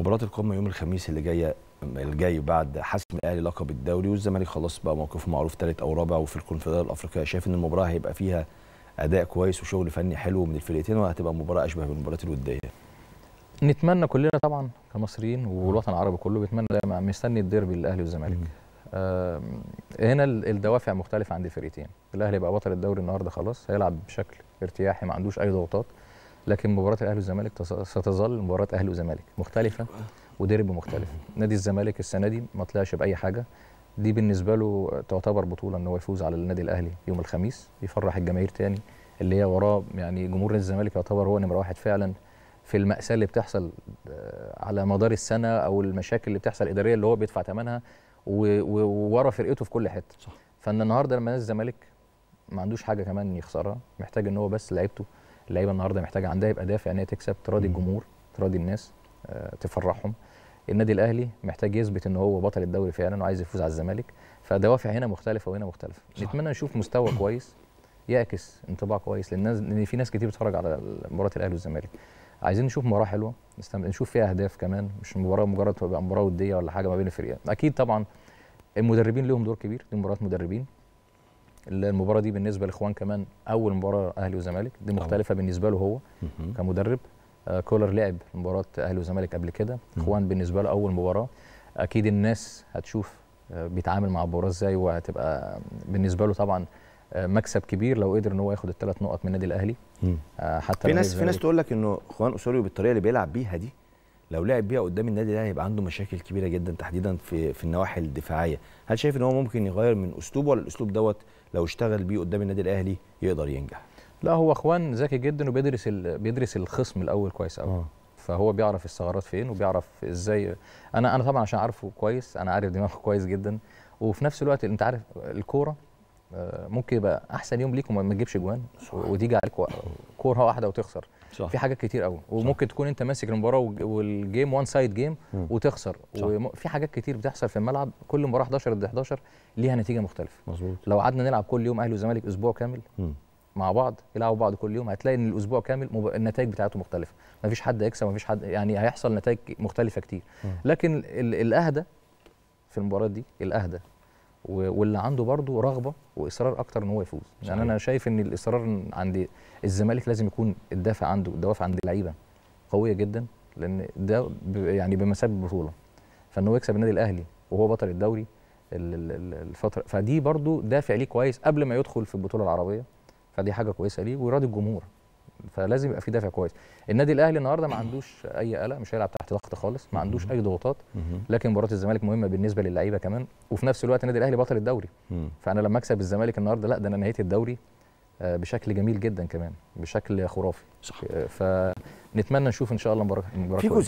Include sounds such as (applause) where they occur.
مباراه القمه يوم الخميس اللي جايه الجاي بعد حسم الاهلي لقب الدوري والزمالك خلاص بقى موقفه معروف ثالث او رابع وفي الكونفدراليه الافريقيه شايف ان المباراه هيبقى فيها اداء كويس وشغل فني حلو من الفرقتين وهتبقى مباراه اشبه بالمباريات الوديه نتمنى كلنا طبعا كمصريين والوطن العربي كله بيتمنى مستني الديربي للاهلي والزمالك آه هنا الدوافع مختلفه عند الفرقتين الاهلي بقى بطل الدوري النهارده خلاص هيلعب بشكل ارتياحي ما عندوش اي ضغوطات لكن مباراه الاهلي والزمالك ستظل مباراه اهلي وزمالك مختلفه وديربي مختلف نادي الزمالك السنه دي ما طلعش باي حاجه دي بالنسبه له تعتبر بطوله ان هو يفوز على النادي الاهلي يوم الخميس يفرح الجماهير تاني اللي هي وراه يعني جمهور نادي الزمالك يعتبر هو نمره واحد فعلا في المأساة اللي بتحصل آه، على مدار السنة أو المشاكل اللي بتحصل الإدارية اللي هو بيدفع ثمنها وورا فرقته في كل حتة صح فإن النهاردة لما الزمالك ما عندوش حاجة كمان يخسرها محتاج إن هو بس لعيبته اللعيبه النهارده محتاجه عندها يبقى دافع ان هي تكسب تراضي الجمهور تراضي الناس آه، تفرحهم النادي الاهلي محتاج يثبت ان هو بطل الدوري فعلا وعايز يفوز على الزمالك فدوافع هنا مختلفه وهنا مختلفه صح. نتمنى نشوف مستوى كويس يعكس انطباع كويس للناس لان في ناس كتير بتتفرج على مباراه الاهلي والزمالك عايزين نشوف مباراه حلوه نشوف فيها اهداف كمان مش مباراه مجرد تبقى مباراه وديه ولا حاجه ما بين الفريقين اكيد طبعا المدربين لهم دور كبير دي مباراه مدربين المباراه دي بالنسبه لاخوان كمان اول مباراه اهلي وزمالك دي مختلفه بالنسبه له هو كمدرب آه كولر لعب مباراه اهلي وزمالك قبل كده اخوان بالنسبه له اول مباراه اكيد الناس هتشوف آه، بيتعامل مع المباراه ازاي وهتبقى بالنسبه له طبعا آه، مكسب كبير لو قدر ان هو ياخد الثلاث نقط من النادي الاهلي آه، حتى في ناس في ناس تقول لك انه اخوان اسوريو بالطريقه اللي بيلعب بيها دي لو لعب بيها قدام النادي الاهلي هيبقى عنده مشاكل كبيره جدا تحديدا في في النواحي الدفاعيه هل شايف ان هو ممكن يغير من اسلوبه ولا الاسلوب دوت لو اشتغل بيه قدام النادي الاهلي يقدر ينجح لا هو اخوان ذكي جدا وبيدرس بيدرس الخصم الاول كويس قوي آه. فهو بيعرف الثغرات فين وبيعرف ازاي انا انا طبعا عشان عارفه كويس انا عارف دماغه (laughs) كويس جدا وفي نفس الوقت انت عارف الكوره آه، ممكن يبقى احسن يوم ليكم ما تجيبش جوان وتيجي عليك كوره واحده وتخسر صح. في حاجات كتير قوي وممكن صح. تكون انت ماسك المباراه والجيم وان سايد جيم وتخسر وفي حاجات كتير بتحصل في الملعب كل مباراه 11 ضد 11 ليها نتيجه مختلفه مظبوط لو قعدنا نلعب كل يوم اهلي وزمالك اسبوع كامل م. مع بعض يلعبوا بعض كل يوم هتلاقي ان الاسبوع كامل مب... النتائج بتاعته مختلفه مفيش حد هيكسب مفيش حد يعني هيحصل نتائج مختلفه كتير م. لكن ال... الاهدى في المباراه دي الاهدى واللي عنده برضه رغبه واصرار اكتر ان هو يفوز يعني صحيح. يعني انا شايف ان الاصرار عند الزمالك لازم يكون الدافع عنده الدوافع عند اللعيبه قويه جدا لان ده يعني بمثابه البطوله فان هو يكسب النادي الاهلي وهو بطل الدوري الفتره فدي برضه دافع ليه كويس قبل ما يدخل في البطوله العربيه فدي حاجه كويسه ليه ويراضي الجمهور فلازم يبقى في دافع كويس النادي الاهلي النهارده ما عندوش اي قلق مش هيلعب تحت ضغط خالص ما عندوش اي ضغوطات لكن مباراه الزمالك مهمه بالنسبه للعيبه كمان وفي نفس الوقت النادي الاهلي بطل الدوري فانا لما اكسب الزمالك النهارده لا ده انا نهيت الدوري آه، بشكل جميل جدا كمان بشكل خرافي صح آه، فنتمنى نشوف ان شاء الله مباراه في جزء